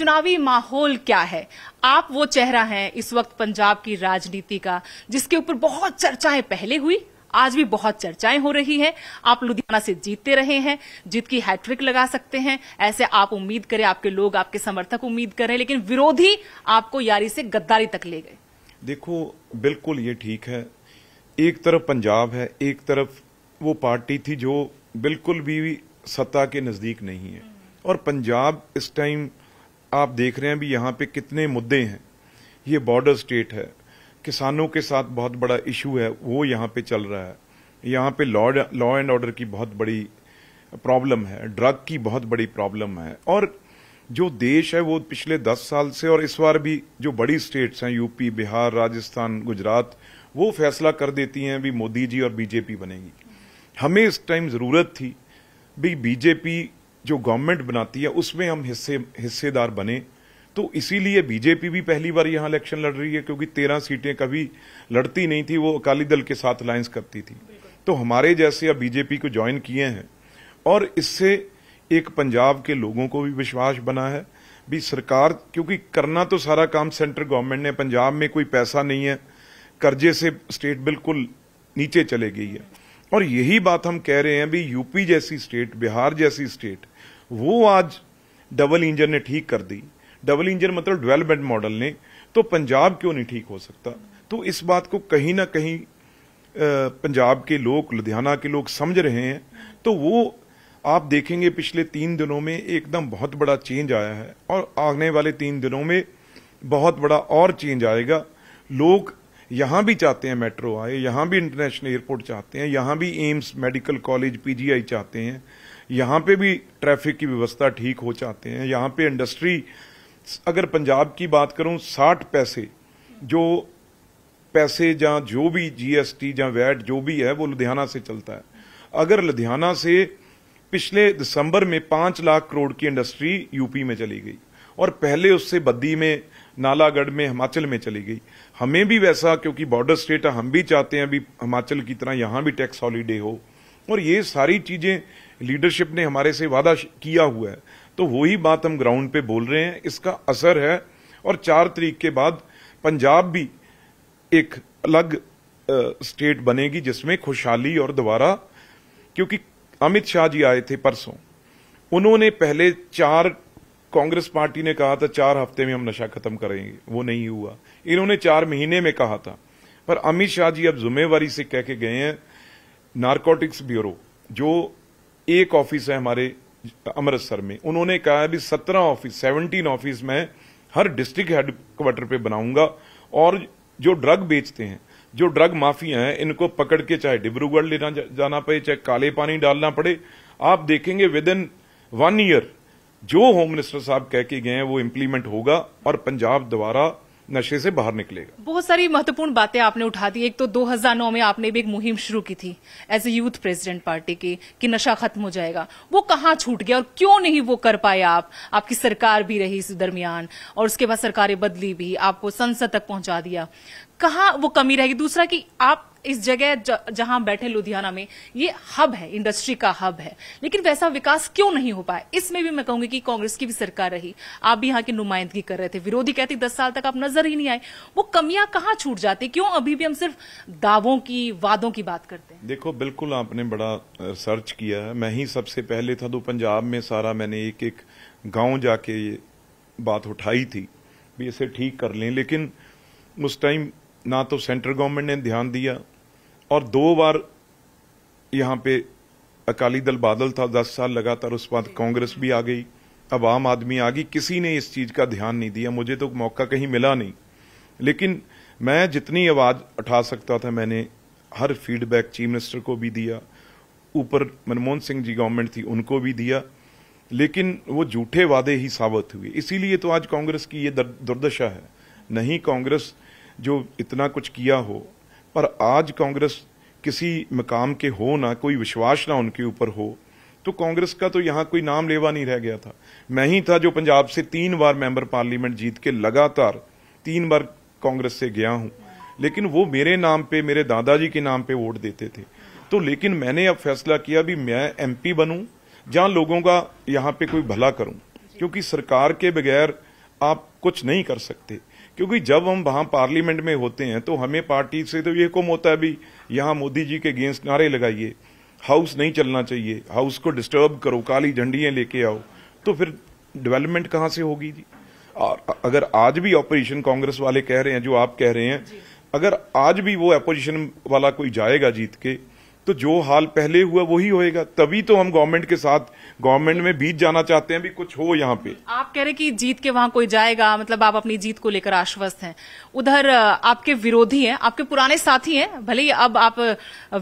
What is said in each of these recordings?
चुनावी माहौल क्या है आप वो चेहरा हैं इस वक्त पंजाब की राजनीति का जिसके ऊपर बहुत चर्चाएं पहले हुई आज भी बहुत चर्चाएं हो रही हैं आप लुधियाना से जीतते रहे हैं जीत की हैट्रिक लगा सकते हैं ऐसे आप उम्मीद करें आपके लोग आपके समर्थक उम्मीद करें लेकिन विरोधी आपको यारी से गद्दारी तक ले गए देखो बिल्कुल ये ठीक है एक तरफ पंजाब है एक तरफ वो पार्टी थी जो बिल्कुल भी सत्ता के नजदीक नहीं है और पंजाब इस टाइम आप देख रहे हैं भी यहाँ पे कितने मुद्दे हैं ये बॉर्डर स्टेट है किसानों के साथ बहुत बड़ा इशू है वो यहाँ पे चल रहा है यहाँ पे लॉ लॉ एंड ऑर्डर की बहुत बड़ी प्रॉब्लम है ड्रग की बहुत बड़ी प्रॉब्लम है और जो देश है वो पिछले दस साल से और इस बार भी जो बड़ी स्टेट्स हैं यूपी बिहार राजस्थान गुजरात वो फैसला कर देती हैं भी मोदी जी और बीजेपी बनेगी हमें इस टाइम ज़रूरत थी भी बीजेपी जो गवर्नमेंट बनाती है उसमें हम हिस्से हिस्सेदार बने तो इसीलिए बीजेपी भी पहली बार यहाँ इलेक्शन लड़ रही है क्योंकि तेरह सीटें कभी लड़ती नहीं थी वो अकाली दल के साथ अलायंस करती थी तो हमारे जैसे अब बीजेपी को ज्वाइन किए हैं और इससे एक पंजाब के लोगों को भी विश्वास बना है भी सरकार क्योंकि करना तो सारा काम सेंट्रल गवर्नमेंट ने पंजाब में कोई पैसा नहीं है कर्जे से स्टेट बिल्कुल नीचे चले गई है और यही बात हम कह रहे हैं भी यूपी जैसी स्टेट बिहार जैसी स्टेट वो आज डबल इंजन ने ठीक कर दी डबल इंजन मतलब डेवलपमेंट मॉडल ने तो पंजाब क्यों नहीं ठीक हो सकता तो इस बात को कहीं ना कहीं पंजाब के लोग लुधियाना के लोग समझ रहे हैं तो वो आप देखेंगे पिछले तीन दिनों में एकदम बहुत बड़ा चेंज आया है और आने वाले तीन दिनों में बहुत बड़ा और चेंज आएगा लोग यहाँ भी चाहते हैं मेट्रो आए यहाँ भी इंटरनेशनल एयरपोर्ट चाहते हैं यहाँ भी एम्स मेडिकल कॉलेज पीजीआई चाहते हैं यहाँ पे भी ट्रैफिक की व्यवस्था ठीक हो चाहते हैं यहाँ पे इंडस्ट्री अगर पंजाब की बात करूँ साठ पैसे जो पैसे या जो भी जीएसटी या वैट जो भी है वो लुधियाना से चलता है अगर लुधियाना से पिछले दिसंबर में पांच लाख करोड़ की इंडस्ट्री यूपी में चली गई और पहले उससे बद्दी में नालागढ़ में हिमाचल में चली गई हमें भी वैसा क्योंकि बॉर्डर स्टेट है हम भी चाहते हैं अभी हिमाचल की तरह यहाँ भी टैक्स हॉलीडे हो और ये सारी चीज़ें लीडरशिप ने हमारे से वादा किया हुआ है तो वही बात हम ग्राउंड पे बोल रहे हैं इसका असर है और चार तरीक के बाद पंजाब भी एक अलग स्टेट बनेगी जिसमें खुशहाली और दोबारा क्योंकि अमित शाह जी आए थे परसों उन्होंने पहले चार कांग्रेस पार्टी ने कहा था चार हफ्ते में हम नशा खत्म करेंगे वो नहीं हुआ इन्होंने चार महीने में कहा था पर अमित शाह जी अब जुम्मेवारी से कह के गए हैं नारकोटिक्स ब्यूरो जो एक ऑफिस है हमारे अमृतसर में उन्होंने कहा भी सत्रह ऑफिस सेवनटीन ऑफिस में हर डिस्ट्रिक्ट हेडक्वार्टर पे बनाऊंगा और जो ड्रग बेचते हैं जो ड्रग माफिया हैं इनको पकड़ के चाहे डिब्रूगढ़ लेना जाना पड़े चाहे काले पानी डालना पड़े आप देखेंगे विद इन वन ईयर जो होम मिनिस्टर साहब कह के गए हैं वो इम्प्लीमेंट होगा और पंजाब द्वारा नशे से बाहर निकलेगा बहुत सारी महत्वपूर्ण बातें आपने उठा दी एक तो 2009 में आपने भी एक मुहिम शुरू की थी as a youth president party की कि नशा खत्म हो जाएगा वो कहाँ छूट गया और क्यों नहीं वो कर पाए आप आपकी सरकार भी रही इस दरमियान और उसके बाद सरकारें बदली भी आपको संसद तक पहुंचा दिया कहा वो कमी रहेगी दूसरा कि आप इस जगह जहां बैठे लुधियाना में ये हब है इंडस्ट्री का हब है लेकिन वैसा विकास क्यों नहीं हो पाया इसमें भी मैं कहूंगी कि कांग्रेस की भी सरकार रही आप भी यहां की नुमाइंदगी कर रहे थे विरोधी कहती दस साल तक आप नजर ही नहीं आए वो कमियां कहां छूट जाती क्यों अभी भी हम सिर्फ दावों की वादों की बात करते हैं देखो बिल्कुल आपने बड़ा रिसर्च किया है मैं ही सबसे पहले था तो पंजाब में सारा मैंने एक एक गाँव जाके ये बात उठाई थी भी इसे ठीक कर लें लेकिन उस टाइम ना तो सेंट्रल गवर्नमेंट ने ध्यान दिया और दो बार यहाँ पे अकाली दल बादल था दस साल लगातार उस बाद कांग्रेस भी आ गई अब आम आदमी आ गई किसी ने इस चीज का ध्यान नहीं दिया मुझे तो मौका कहीं मिला नहीं लेकिन मैं जितनी आवाज उठा सकता था मैंने हर फीडबैक चीफ मिनिस्टर को भी दिया ऊपर मनमोहन सिंह जी गवर्नमेंट थी उनको भी दिया लेकिन वो झूठे वादे ही साबित हुए इसीलिए तो आज कांग्रेस की ये दुर्दशा है नहीं कांग्रेस जो इतना कुछ किया हो पर आज कांग्रेस किसी मकाम के हो ना कोई विश्वास ना उनके ऊपर हो तो कांग्रेस का तो यहाँ कोई नाम लेवा नहीं रह गया था मैं ही था जो पंजाब से तीन बार मेंबर पार्लियामेंट जीत के लगातार तीन बार कांग्रेस से गया हूँ लेकिन वो मेरे नाम पे मेरे दादाजी के नाम पे वोट देते थे तो लेकिन मैंने अब फैसला किया भी मैं एमपी बनूं जहां लोगों का यहाँ पे कोई भला करूं क्योंकि सरकार के बगैर आप कुछ नहीं कर सकते क्योंकि जब हम वहां पार्लियामेंट में होते हैं तो हमें पार्टी से तो ये कम होता है भी यहाँ मोदी जी के अगेंस्ट नारे लगाइए हाउस नहीं चलना चाहिए हाउस को डिस्टर्ब करो काली झंडियाँ लेके आओ तो फिर डेवलपमेंट कहाँ से होगी जी और अगर आज भी ऑपोजिशन कांग्रेस वाले कह रहे हैं जो आप कह रहे हैं अगर आज भी वो अपोजिशन वाला कोई जाएगा जीत के तो जो हाल पहले हुआ वही होएगा तभी तो हम गवर्नमेंट के साथ गवर्नमेंट में बीत जाना चाहते हैं भी कुछ हो यहाँ पे आप कह रहे कि जीत के वहां कोई जाएगा मतलब आप अपनी जीत को लेकर आश्वस्त हैं उधर आपके विरोधी हैं आपके पुराने साथी हैं भले ही अब आप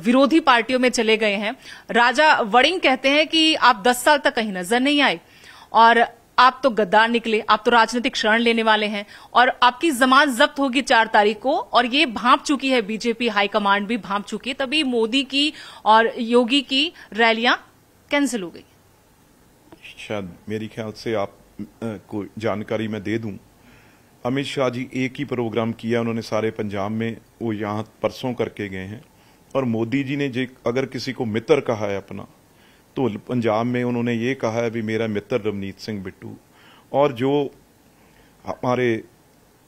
विरोधी पार्टियों में चले गए हैं राजा वड़िंग कहते हैं कि आप दस साल तक कहीं नजर नहीं आए और आप तो गद्दार निकले आप तो राजनीतिक शरण लेने वाले हैं और आपकी जमानत जब्त होगी चार तारीख को और ये भाप चुकी है बीजेपी हाईकमांड भी भाप चुकी है तभी मोदी की और योगी की रैलियां कैंसिल हो गई शायद मेरी ख्याल से आप को जानकारी मैं दे दू अमित शाह जी एक ही प्रोग्राम किया उन्होंने सारे पंजाब में वो यहां परसों करके गए हैं और मोदी जी ने जे अगर किसी को मित्र कहा है अपना तो पंजाब में उन्होंने ये कहा है भी मेरा मित्र रवनीत सिंह बिट्टू और जो हमारे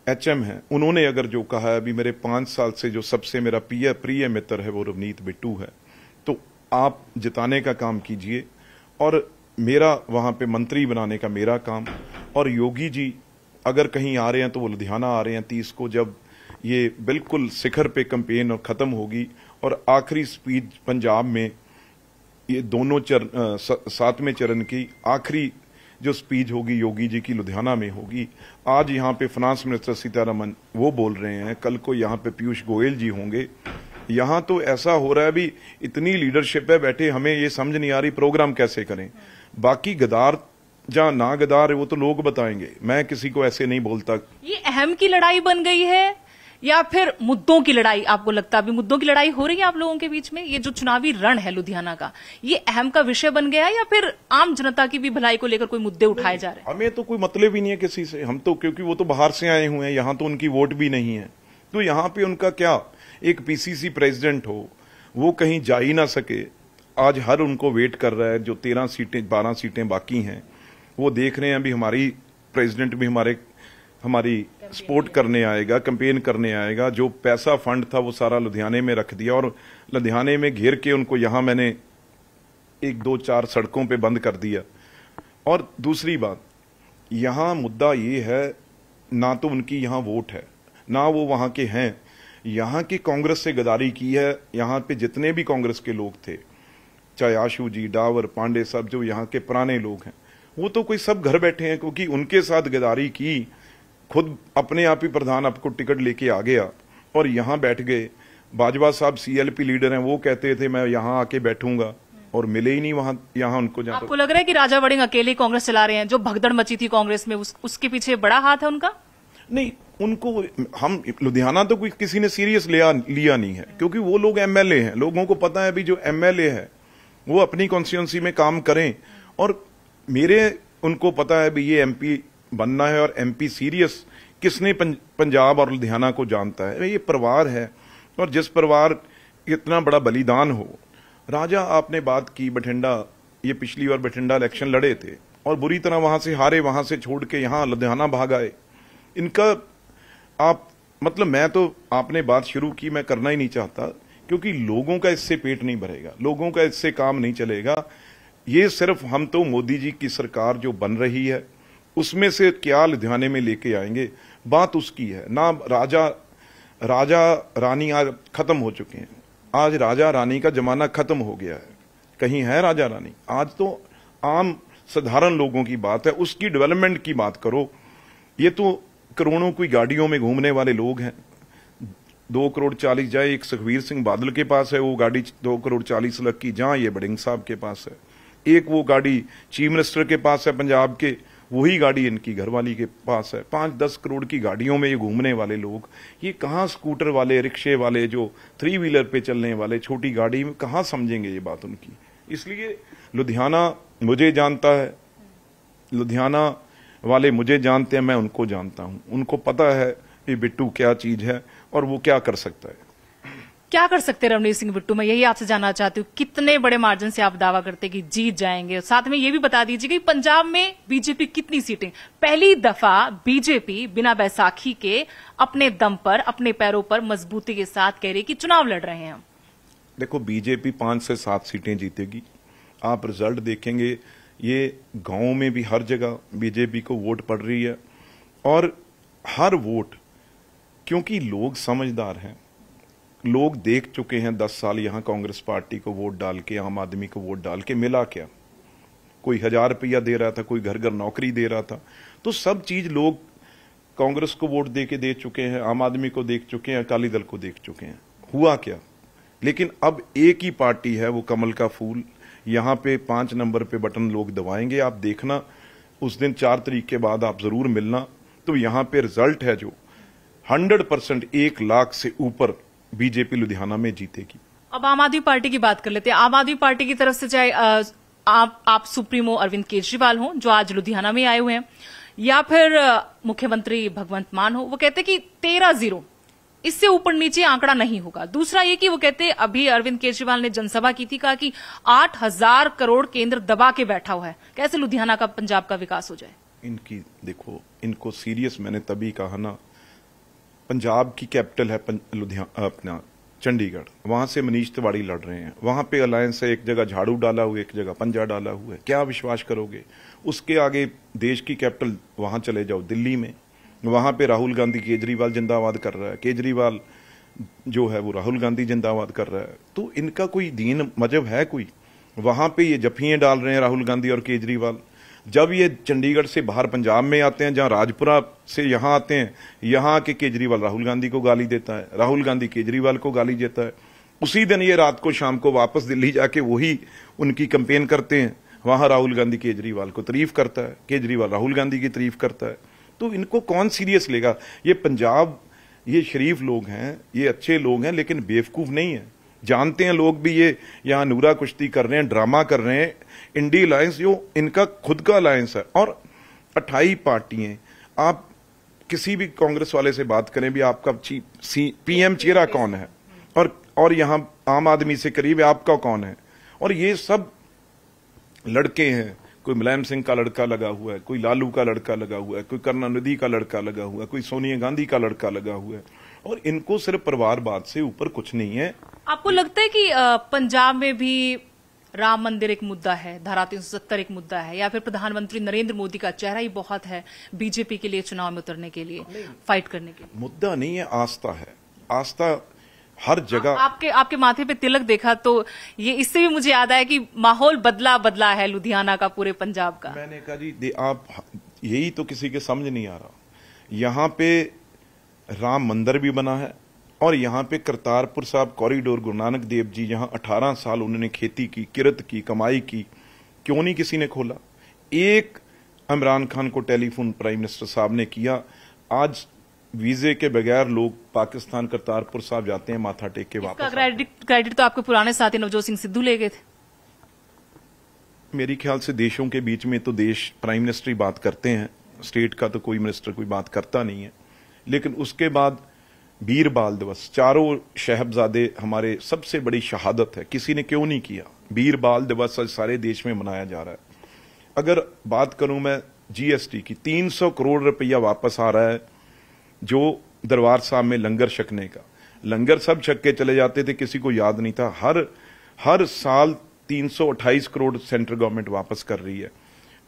एच एम हैं उन्होंने अगर जो कहा है भी मेरे पाँच साल से जो सबसे मेरा प्रिय प्रिय मित्र है वो रवनीत बिट्टू है तो आप जिताने का काम कीजिए और मेरा वहाँ पे मंत्री बनाने का मेरा काम और योगी जी अगर कहीं आ रहे हैं तो वो लुधियाना आ रहे हैं तीस को जब ये बिल्कुल शिखर पे कंपेन और ख़त्म होगी और आखिरी स्पीच पंजाब में ये दोनों चरण सातवें चरण की आखिरी जो स्पीच होगी योगी जी की लुधियाना में होगी आज यहाँ पे फाइनेंस मिनिस्टर सीतारमन वो बोल रहे हैं कल को यहाँ पे पीयूष गोयल जी होंगे यहाँ तो ऐसा हो रहा है भी इतनी लीडरशिप है बैठे हमें ये समझ नहीं आ रही प्रोग्राम कैसे करें बाकी गदार जहाँ ना गदार है वो तो लोग बताएंगे मैं किसी को ऐसे नहीं बोलता ये अहम की लड़ाई बन गई है या फिर मुद्दों की लड़ाई आपको लगता है अभी मुद्दों की लड़ाई हो रही है आप लोगों के बीच में ये जो चुनावी रण है लुधियाना का ये अहम का विषय बन गया या फिर आम जनता की भी भलाई को लेकर कोई मुद्दे उठाए जा रहे हैं हमें तो कोई मतलब ही नहीं है किसी से हम तो क्योंकि वो तो बाहर से आए हुए हैं यहाँ तो उनकी वोट भी नहीं है तो यहाँ पे उनका क्या एक पीसीसी प्रेसिडेंट हो वो कहीं जा ही ना सके आज हर उनको वेट कर रहा है जो तेरह सीटें बारह सीटें बाकी हैं वो देख रहे हैं अभी हमारी प्रेसिडेंट भी हमारे हमारी सपोर्ट करने आएगा कंपेन करने आएगा जो पैसा फंड था वो सारा लुधियाने में रख दिया और लुधियाने में घेर के उनको यहां मैंने एक दो चार सड़कों पे बंद कर दिया और दूसरी बात यहां मुद्दा ये है ना तो उनकी यहां वोट है ना वो वहां के हैं यहां की कांग्रेस से गदारी की है यहाँ पे जितने भी कांग्रेस के लोग थे चाहे आशू जी डावर पांडे सब जो यहाँ के पुराने लोग हैं वो तो कोई सब घर बैठे हैं क्योंकि उनके साथ गदारी की खुद अपने आप ही प्रधान आपको टिकट लेके आ गया और यहाँ बैठ गए बाजवा साहब सीएलपी लीडर हैं वो कहते थे मैं यहाँ आके बैठूंगा और मिले ही नहीं वहां यहाँ उनको जाना आपको लग रहा है कि राजा वड़िंग अकेले कांग्रेस चला रहे हैं जो भगदड़ मची थी कांग्रेस में उस, उसके पीछे बड़ा हाथ है उनका नहीं उनको हम लुधियाना तो कोई किसी ने सीरियस लिया लिया नहीं है क्योंकि वो लोग एमएलए हैं लोगों को पता है अभी जो एमएलए है वो अपनी कॉन्स्टिट्युएंसी में काम करें और मेरे उनको पता है भी ये एमपी बनना है और एमपी सीरियस किसने पंजाब और लुधियाना को जानता है ये परिवार है और जिस परिवार इतना बड़ा बलिदान हो राजा आपने बात की बठिंडा ये पिछली बार बठिंडा इलेक्शन लड़े थे और बुरी तरह वहां से हारे वहां से छोड़ के यहाँ लुधियाना भाग आए इनका आप मतलब मैं तो आपने बात शुरू की मैं करना ही नहीं चाहता क्योंकि लोगों का इससे पेट नहीं भरेगा लोगों का इससे काम नहीं चलेगा ये सिर्फ हम तो मोदी जी की सरकार जो बन रही है उसमें से क्या लुधियाने में लेके आएंगे बात उसकी है ना राजा राजा रानी आज खत्म हो चुके हैं आज राजा रानी का जमाना खत्म हो गया है कहीं है राजा रानी आज तो आम साधारण लोगों की बात है उसकी डेवलपमेंट की बात करो ये तो करोड़ों की गाड़ियों में घूमने वाले लोग हैं दो करोड़ चालीस जाए एक सुखवीर सिंह बादल के पास है वो गाड़ी दो करोड़ चालीस लख की जहां ये बडिंग साहब के पास है एक वो गाड़ी चीफ मिनिस्टर के पास है पंजाब के वही गाड़ी इनकी घरवाली के पास है पाँच दस करोड़ की गाड़ियों में ये घूमने वाले लोग ये कहाँ स्कूटर वाले रिक्शे वाले जो थ्री व्हीलर पे चलने वाले छोटी गाड़ी में कहाँ समझेंगे ये बात उनकी इसलिए लुधियाना मुझे जानता है लुधियाना वाले मुझे जानते हैं मैं उनको जानता हूँ उनको पता है कि बिट्टू क्या चीज़ है और वो क्या कर सकता है क्या कर सकते हैं रवनीत सिंह बिट्टू मैं यही आपसे जानना चाहती हूँ कितने बड़े मार्जिन से आप दावा करते कि जीत जाएंगे और साथ में ये भी बता दीजिए कि पंजाब में बीजेपी कितनी सीटें पहली दफा बीजेपी बिना बैसाखी के अपने दम पर अपने पैरों पर मजबूती के साथ कह रही कि चुनाव लड़ रहे हैं हम देखो बीजेपी पांच से सात सीटें जीतेगी आप रिजल्ट देखेंगे ये गांव में भी हर जगह बीजेपी को वोट पड़ रही है और हर वोट क्योंकि लोग समझदार हैं लोग देख चुके हैं दस साल यहाँ कांग्रेस पार्टी को वोट डाल के आम आदमी को वोट डाल के मिला क्या कोई हजार रुपया दे रहा था कोई घर घर नौकरी दे रहा था तो सब चीज लोग कांग्रेस को वोट दे के दे चुके हैं आम आदमी को देख चुके हैं अकाली दल को देख चुके हैं हुआ क्या लेकिन अब एक ही पार्टी है वो कमल का फूल यहाँ पे पांच नंबर पे बटन लोग दबाएंगे आप देखना उस दिन चार तरीक के बाद आप जरूर मिलना तो यहाँ पे रिजल्ट है जो हंड्रेड परसेंट एक लाख से ऊपर बीजेपी लुधियाना में जीतेगी अब आम आदमी पार्टी की बात कर लेते हैं आम आदमी पार्टी की तरफ से चाहे आप आप सुप्रीमो अरविंद केजरीवाल हो जो आज लुधियाना में आए हुए हैं या फिर मुख्यमंत्री भगवंत मान हो वो कहते कि तेरह जीरो इससे ऊपर नीचे आंकड़ा नहीं होगा दूसरा ये कि वो कहते अभी अरविंद केजरीवाल ने जनसभा की थी कहा कि आठ हजार करोड़ केंद्र दबा के बैठा हुआ है कैसे लुधियाना का पंजाब का विकास हो जाए इनकी देखो इनको सीरियस मैंने तभी कहा ना पंजाब की कैपिटल है लुधियाना अपना चंडीगढ़ वहां से मनीष तिवाड़ी लड़ रहे हैं वहां पे अलायंस है एक जगह झाड़ू डाला हुआ एक जगह पंजा डाला हुआ है क्या विश्वास करोगे उसके आगे देश की कैपिटल वहां चले जाओ दिल्ली में वहां पे राहुल गांधी केजरीवाल जिंदाबाद कर रहा है केजरीवाल जो है वो राहुल गांधी जिंदाबाद कर रहा है तो इनका कोई दीन मजहब है कोई वहां पे ये जफियाँ डाल रहे हैं राहुल गांधी और केजरीवाल जब ये चंडीगढ़ से बाहर पंजाब में आते हैं जहां राजपुरा से यहाँ आते हैं यहाँ के केजरीवाल राहुल गांधी को गाली देता है राहुल गांधी केजरीवाल को गाली देता है उसी दिन ये रात को शाम को वापस दिल्ली जाके वही उनकी कंपेन करते हैं वहां राहुल गांधी केजरीवाल को तारीफ करता है केजरीवाल राहुल गांधी की तारीफ करता है तो इनको कौन सीरियस लेगा ये पंजाब ये शरीफ लोग हैं ये अच्छे लोग हैं लेकिन बेवकूफ़ नहीं है जानते हैं लोग भी ये यहाँ नूरा कुश्ती कर रहे हैं ड्रामा कर रहे हैं इंडी अलायंस जो इनका खुद का अलायंस है और अट्ठाई पार्टियां आप किसी भी कांग्रेस वाले से बात करें भी आपका पीएम चेहरा कौन है और और यहाँ आम आदमी से करीब आपका कौन है और ये सब लड़के हैं कोई मुलायम सिंह का लड़का लगा हुआ है कोई लालू का लड़का लगा हुआ है कोई करुणानिधि का लड़का लगा हुआ है कोई सोनिया गांधी का लड़का लगा हुआ है और इनको सिर्फ परिवारवाद से ऊपर कुछ नहीं है आपको लगता है कि पंजाब में भी राम मंदिर एक मुद्दा है धारा तीन एक मुद्दा है या फिर प्रधानमंत्री नरेंद्र मोदी का चेहरा ही बहुत है बीजेपी के लिए चुनाव में उतरने के लिए फाइट करने के लिए मुद्दा नहीं है आस्था है आस्था हर जगह आ, आपके आपके माथे पे तिलक देखा तो ये इससे भी मुझे याद आया कि माहौल बदला बदला है लुधियाना का पूरे पंजाब का मैंने कहा जी आप यही तो किसी के समझ नहीं आ रहा यहाँ पे राम मंदिर भी बना है और यहाँ पे करतारपुर साहब कॉरिडोर गुरु नानक देव जी यहाँ 18 साल उन्होंने खेती की किरत की कमाई की क्यों नहीं किसी ने खोला एक इमरान खान को टेलीफोन प्राइम मिनिस्टर साहब ने किया आज वीजे के बगैर लोग पाकिस्तान करतारपुर साहब जाते हैं माथा टेक के वापस क्रेडिट क्रेडिट तो आपके पुराने साथी नवजोत सिंह सिद्धू ले गए थे मेरी ख्याल से देशों के बीच में तो देश प्राइम मिनिस्टर ही बात करते हैं स्टेट का तो कोई मिनिस्टर कोई बात करता नहीं है लेकिन उसके बाद बीर बाल दिवस चारों शहबजादे हमारे सबसे बड़ी शहादत है किसी ने क्यों नहीं किया बीर बाल दिवस आज सारे देश में मनाया जा रहा है अगर बात करूं मैं जीएसटी की 300 करोड़ रुपया वापस आ रहा है जो दरबार साहब में लंगर छकने का लंगर सब छक के चले जाते थे किसी को याद नहीं था हर हर साल तीन करोड़ सेंट्रल गवर्नमेंट वापस कर रही है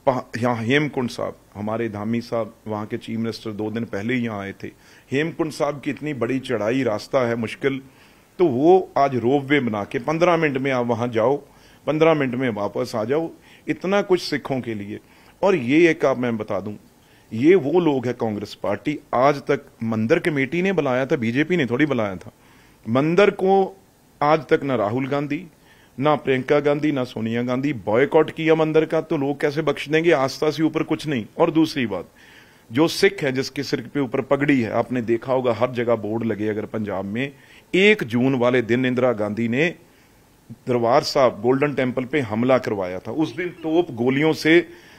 यहाँ हेमकुंड साहब हमारे धामी साहब वहाँ के चीफ मिनिस्टर दो दिन पहले ही यहाँ आए थे हेमकुंड साहब की इतनी बड़ी चढ़ाई रास्ता है मुश्किल तो वो आज रोप वे बना के पंद्रह मिनट में आप वहाँ जाओ पंद्रह मिनट में वापस आ जाओ इतना कुछ सिखों के लिए और ये एक आप मैं बता दूं ये वो लोग है कांग्रेस पार्टी आज तक मंदिर कमेटी ने बुलाया था बीजेपी ने थोड़ी बुलाया था मंदिर को आज तक ना राहुल गांधी ना प्रियंका गांधी ना सोनिया गांधी बॉयकॉट किया मंदिर का तो लोग कैसे बख्श देंगे आस्था से ऊपर कुछ नहीं और दूसरी बात जो सिख है जिसके सिर पे ऊपर पगड़ी है आपने देखा होगा हर जगह बोर्ड लगे अगर पंजाब में एक जून वाले दिन इंदिरा गांधी ने दरबार साहब गोल्डन टेम्पल पे हमला करवाया था उस दिन तोप गोलियों से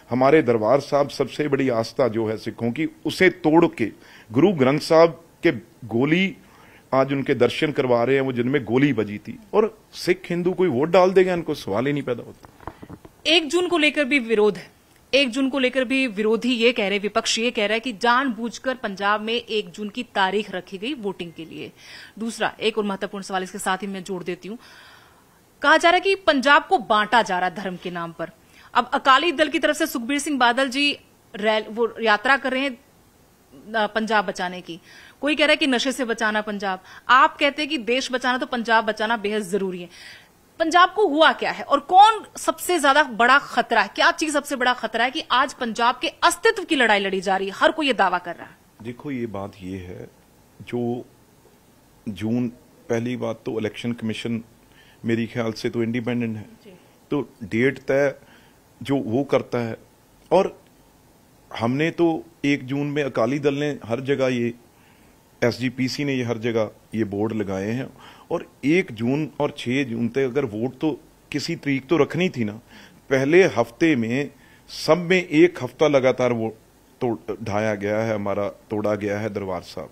हमारे दरबार साहब सबसे बड़ी आस्था जो है सिखों की उसे तोड़ के गुरु ग्रंथ साहब के गोली आज उनके दर्शन करवा रहे हैं वो जिनमें गोली बजी थी और सिख हिंदू कोई वोट डाल देगा इनको सवाल ही नहीं पैदा होता एक जून को लेकर भी विरोध है एक जून को लेकर भी विरोधी ये कह रहे विपक्ष ये कह रहा है कि जानबूझकर पंजाब में एक जून की तारीख रखी गई वोटिंग के लिए दूसरा एक और महत्वपूर्ण सवाल इसके साथ ही मैं जोड़ देती हूँ कहा जा रहा है कि पंजाब को बांटा जा रहा है धर्म के नाम पर अब अकाली दल की तरफ से सुखबीर सिंह बादल जी वो यात्रा कर रहे हैं पंजाब बचाने की कोई कह रहा है कि नशे से बचाना पंजाब आप कहते हैं कि देश बचाना तो पंजाब बचाना बेहद जरूरी है पंजाब को हुआ क्या है और कौन सबसे ज्यादा बड़ा खतरा है क्या चीज सबसे बड़ा खतरा है कि आज पंजाब के अस्तित्व की लड़ाई लड़ी जा रही है हर कोई ये दावा कर रहा है देखो ये बात ये है जो जून पहली बात तो इलेक्शन कमीशन मेरी ख्याल से तो इंडिपेंडेंट है तो डेट तय जो वो करता है और हमने तो एक जून में अकाली दल ने हर जगह ये एसजीपीसी ने ये हर जगह ये बोर्ड लगाए हैं और एक जून और छः जून तक अगर वोट तो किसी तरीक तो रखनी थी ना पहले हफ्ते में सब में एक हफ्ता लगातार वो तो ढाया गया है हमारा तोड़ा गया है दरबार साहब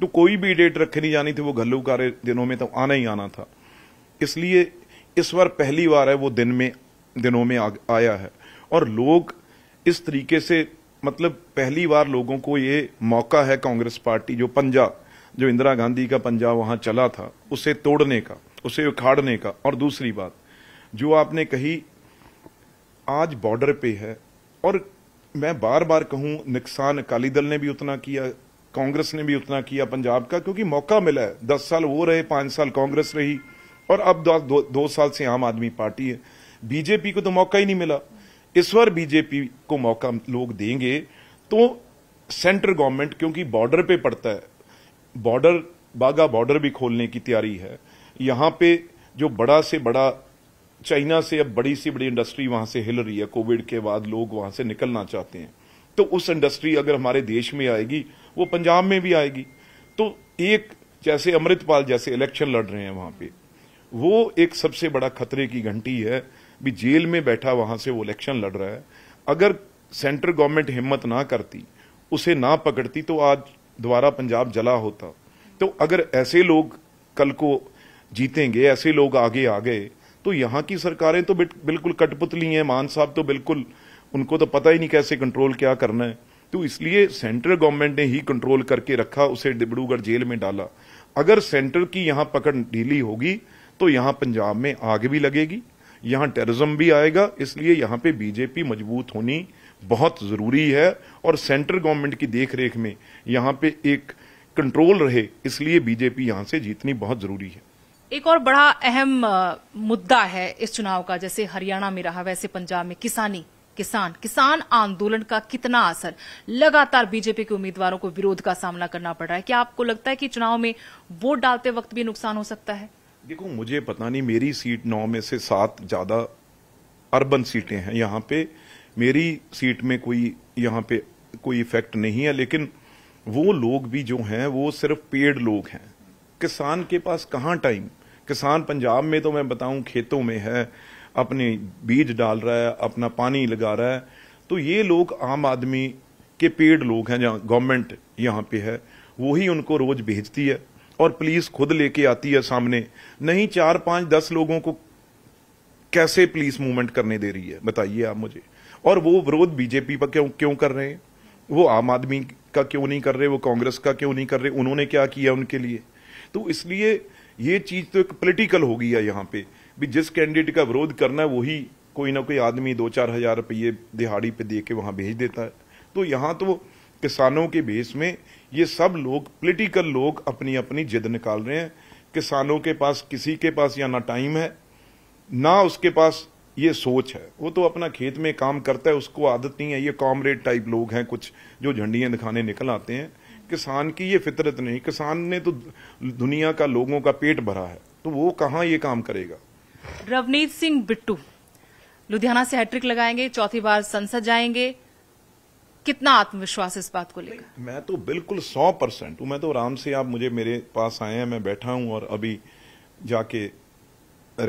तो कोई भी डेट रखनी जानी थी वो घल्लू कार्य दिनों में तो आना ही आना था इसलिए इस बार पहली बार है वो दिन में दिनों में आ, आया है और लोग इस तरीके से मतलब पहली बार लोगों को ये मौका है कांग्रेस पार्टी जो पंजा जो इंदिरा गांधी का पंजा वहां चला था उसे तोड़ने का उसे उखाड़ने का और दूसरी बात जो आपने कही आज बॉर्डर पे है और मैं बार बार कहूं नुकसान अकाली दल ने भी उतना किया कांग्रेस ने भी उतना किया पंजाब का क्योंकि मौका मिला है दस साल वो रहे पांच साल कांग्रेस रही और अब दो, दो, दो साल से आम आदमी पार्टी है बीजेपी को तो मौका ही नहीं मिला इस बार बीजेपी को मौका लोग देंगे तो सेंट्रल गवर्नमेंट क्योंकि बॉर्डर पे पड़ता है बॉर्डर बागा बॉर्डर भी खोलने की तैयारी है यहां पे जो बड़ा से बड़ा चाइना से अब बड़ी सी बड़ी इंडस्ट्री वहां से हिल रही है कोविड के बाद लोग वहां से निकलना चाहते हैं तो उस इंडस्ट्री अगर हमारे देश में आएगी वो पंजाब में भी आएगी तो एक जैसे अमृतपाल जैसे इलेक्शन लड़ रहे हैं वहां पे वो एक सबसे बड़ा खतरे की घंटी है भी जेल में बैठा वहां से वो इलेक्शन लड़ रहा है अगर सेंट्रल गवर्नमेंट हिम्मत ना करती उसे ना पकड़ती तो आज दोबारा पंजाब जला होता तो अगर ऐसे लोग कल को जीतेंगे ऐसे लोग आगे आ गए तो यहाँ की सरकारें तो बिल्कुल कटपुतली हैं मान साहब तो बिल्कुल उनको तो पता ही नहीं कैसे कंट्रोल क्या करना है तो इसलिए सेंट्रल गवर्नमेंट ने ही कंट्रोल करके रखा उसे डिब्रूगढ़ जेल में डाला अगर सेंटर की यहाँ पकड़ ढीली होगी तो यहाँ पंजाब में आग भी लगेगी यहाँ टेररिज्म भी आएगा इसलिए यहाँ पे बीजेपी मजबूत होनी बहुत ज़रूरी है और सेंट्रल गवर्नमेंट की देखरेख में यहाँ पे एक कंट्रोल रहे इसलिए बीजेपी यहाँ से जीतनी बहुत ज़रूरी है एक और बड़ा अहम मुद्दा है इस चुनाव का जैसे हरियाणा में रहा वैसे पंजाब में किसानी किसान किसान आंदोलन का कितना असर लगातार बीजेपी के उम्मीदवारों को विरोध का सामना करना पड़ रहा है क्या आपको लगता है कि चुनाव में वोट डालते वक्त भी नुकसान हो सकता है देखो मुझे पता नहीं मेरी सीट नौ में से सात ज़्यादा अर्बन सीटें हैं यहाँ पे मेरी सीट में कोई यहाँ पे कोई इफेक्ट नहीं है लेकिन वो लोग भी जो हैं वो सिर्फ पेड लोग हैं किसान के पास कहाँ टाइम किसान पंजाब में तो मैं बताऊं खेतों में है अपने बीज डाल रहा है अपना पानी लगा रहा है तो ये लोग आम आदमी के पेड लोग हैं जहाँ गवर्नमेंट यहाँ पे है वही उनको रोज भेजती है और पुलिस खुद लेके आती है सामने नहीं चार पांच दस लोगों को कैसे पुलिस मूवमेंट करने दे रही है बताइए आप मुझे और वो विरोध बीजेपी पर क्यों क्यों कर रहे हैं वो आम आदमी का क्यों नहीं कर रहे वो कांग्रेस का क्यों नहीं कर रहे उन्होंने क्या किया उनके लिए तो इसलिए ये चीज तो एक पोलिटिकल हो गई है यहाँ पे भी जिस कैंडिडेट का विरोध करना है वही कोई ना कोई आदमी दो चार हजार रुपये दिहाड़ी पे दे के वहां भेज देता है तो यहाँ तो किसानों के बेस में ये सब लोग पॉलिटिकल लोग अपनी अपनी जिद निकाल रहे हैं किसानों के पास किसी के पास या ना टाइम है ना उसके पास ये सोच है वो तो अपना खेत में काम करता है उसको आदत नहीं है ये कॉमरेड टाइप लोग हैं कुछ जो झंडियां दिखाने निकल आते हैं किसान की ये फितरत नहीं किसान ने तो दुनिया का लोगों का पेट भरा है तो वो कहाँ ये काम करेगा रवनीत सिंह बिट्टू लुधियाना से हैट्रिक लगाएंगे चौथी बार संसद जाएंगे कितना आत्मविश्वास इस बात को लेकर मैं तो बिल्कुल सौ परसेंट हूं मैं तो आराम से आप मुझे मेरे पास आए हैं मैं बैठा हूं और अभी जाके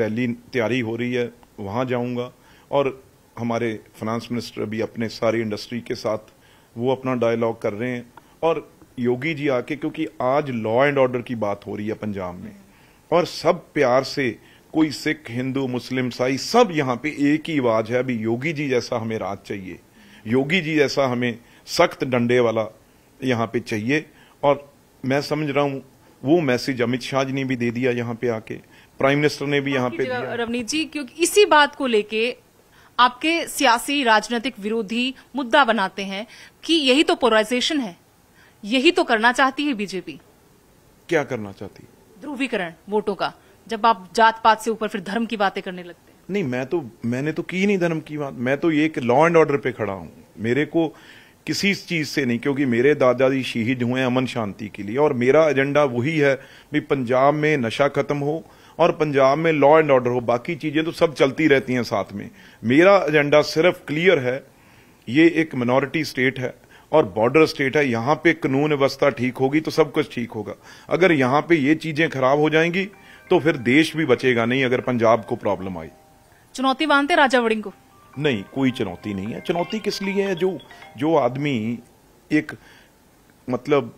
रैली तैयारी हो रही है वहां जाऊंगा और हमारे फाइनेंस मिनिस्टर अभी अपने सारी इंडस्ट्री के साथ वो अपना डायलॉग कर रहे हैं और योगी जी आके क्योंकि आज लॉ एंड ऑर्डर की बात हो रही है पंजाब में और सब प्यार से कोई सिख हिंदू मुस्लिम ईसाई सब यहाँ पे एक ही आवाज है अभी योगी जी जैसा हमें राज चाहिए योगी जी ऐसा हमें सख्त डंडे वाला यहाँ पे चाहिए और मैं समझ रहा हूँ वो मैसेज अमित शाह जी ने भी दे दिया यहाँ पे आके प्राइम मिनिस्टर ने भी यहाँ पे दिया रवनीत जी क्योंकि इसी बात को लेके आपके सियासी राजनीतिक विरोधी मुद्दा बनाते हैं कि यही तो पोलराइजेशन है यही तो करना चाहती है बीजेपी क्या करना चाहती है ध्रुवीकरण वोटों का जब आप जात पात से ऊपर फिर धर्म की बातें करने लगते हैं नहीं मैं तो मैंने तो की नहीं धर्म की बात मैं तो ये एक लॉ एंड ऑर्डर पे खड़ा हूं मेरे को किसी चीज से नहीं क्योंकि मेरे दादाजी शहीद हुए अमन शांति के लिए और मेरा एजेंडा वही है भी पंजाब में नशा खत्म हो और पंजाब में लॉ एंड ऑर्डर हो बाकी चीजें तो सब चलती रहती हैं साथ में मेरा एजेंडा सिर्फ क्लियर है ये एक मिनोरिटी स्टेट है और बॉर्डर स्टेट है यहां पे कानून व्यवस्था ठीक होगी तो सब कुछ ठीक होगा अगर यहाँ पे ये चीजें खराब हो जाएंगी तो फिर देश भी बचेगा नहीं अगर पंजाब को प्रॉब्लम आई चुनौती मानते राजा वड़िंग को नहीं कोई चुनौती नहीं है चुनौती किस लिए है जो जो आदमी एक मतलब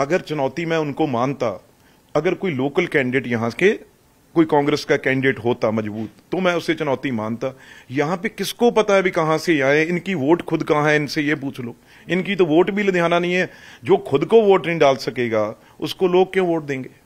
अगर चुनौती मैं उनको मानता अगर कोई लोकल कैंडिडेट यहाँ के कोई कांग्रेस का कैंडिडेट होता मजबूत तो मैं उसे चुनौती मानता यहाँ पे किसको पता है भी कहाँ से आए इनकी वोट खुद कहाँ है इनसे ये पूछ लो इनकी तो वोट भी लुधियाना नहीं है जो खुद को वोट नहीं डाल सकेगा उसको लोग क्यों वोट देंगे